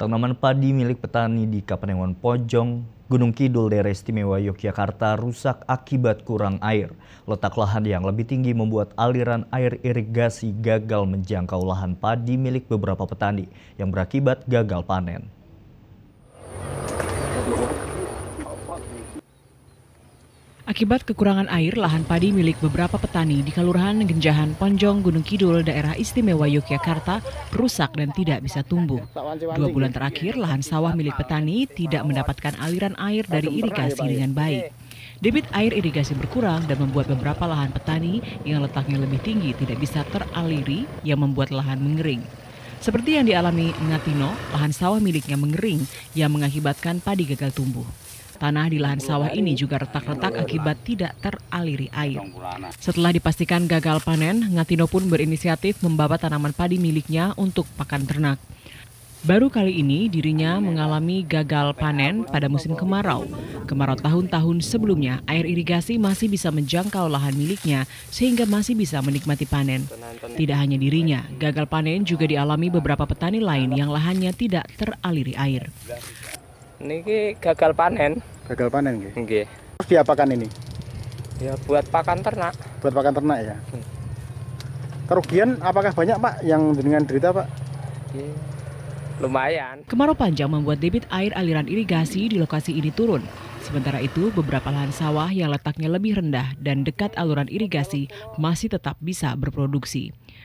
Tanaman padi milik petani di Kapanewon Pojong, Gunung Kidul daerah istimewa Yogyakarta rusak akibat kurang air. Letak lahan yang lebih tinggi membuat aliran air irigasi gagal menjangkau lahan padi milik beberapa petani yang berakibat gagal panen. Akibat kekurangan air, lahan padi milik beberapa petani di Kelurahan Genjahan Ponjong Gunung Kidul, daerah istimewa Yogyakarta, rusak dan tidak bisa tumbuh. Dua bulan terakhir, lahan sawah milik petani tidak mendapatkan aliran air dari irigasi dengan baik. Debit air irigasi berkurang dan membuat beberapa lahan petani yang letaknya lebih tinggi tidak bisa teraliri yang membuat lahan mengering. Seperti yang dialami Ngatino, lahan sawah miliknya mengering yang mengakibatkan padi gagal tumbuh. Tanah di lahan sawah ini juga retak-retak akibat tidak teraliri air. Setelah dipastikan gagal panen, Ngatino pun berinisiatif membawa tanaman padi miliknya untuk pakan ternak. Baru kali ini dirinya mengalami gagal panen pada musim kemarau. Kemarau tahun-tahun sebelumnya, air irigasi masih bisa menjangkau lahan miliknya sehingga masih bisa menikmati panen. Tidak hanya dirinya, gagal panen juga dialami beberapa petani lain yang lahannya tidak teraliri air niki gagal panen gagal panen nggih nggih terus diapakan ini ya buat pakan ternak buat pakan ternak ya hmm. kerugian apakah banyak pak yang dengan derita pak ya, lumayan kemarau panjang membuat debit air aliran irigasi di lokasi ini turun Sementara itu, beberapa lahan sawah yang letaknya lebih rendah dan dekat aluran irigasi masih tetap bisa berproduksi.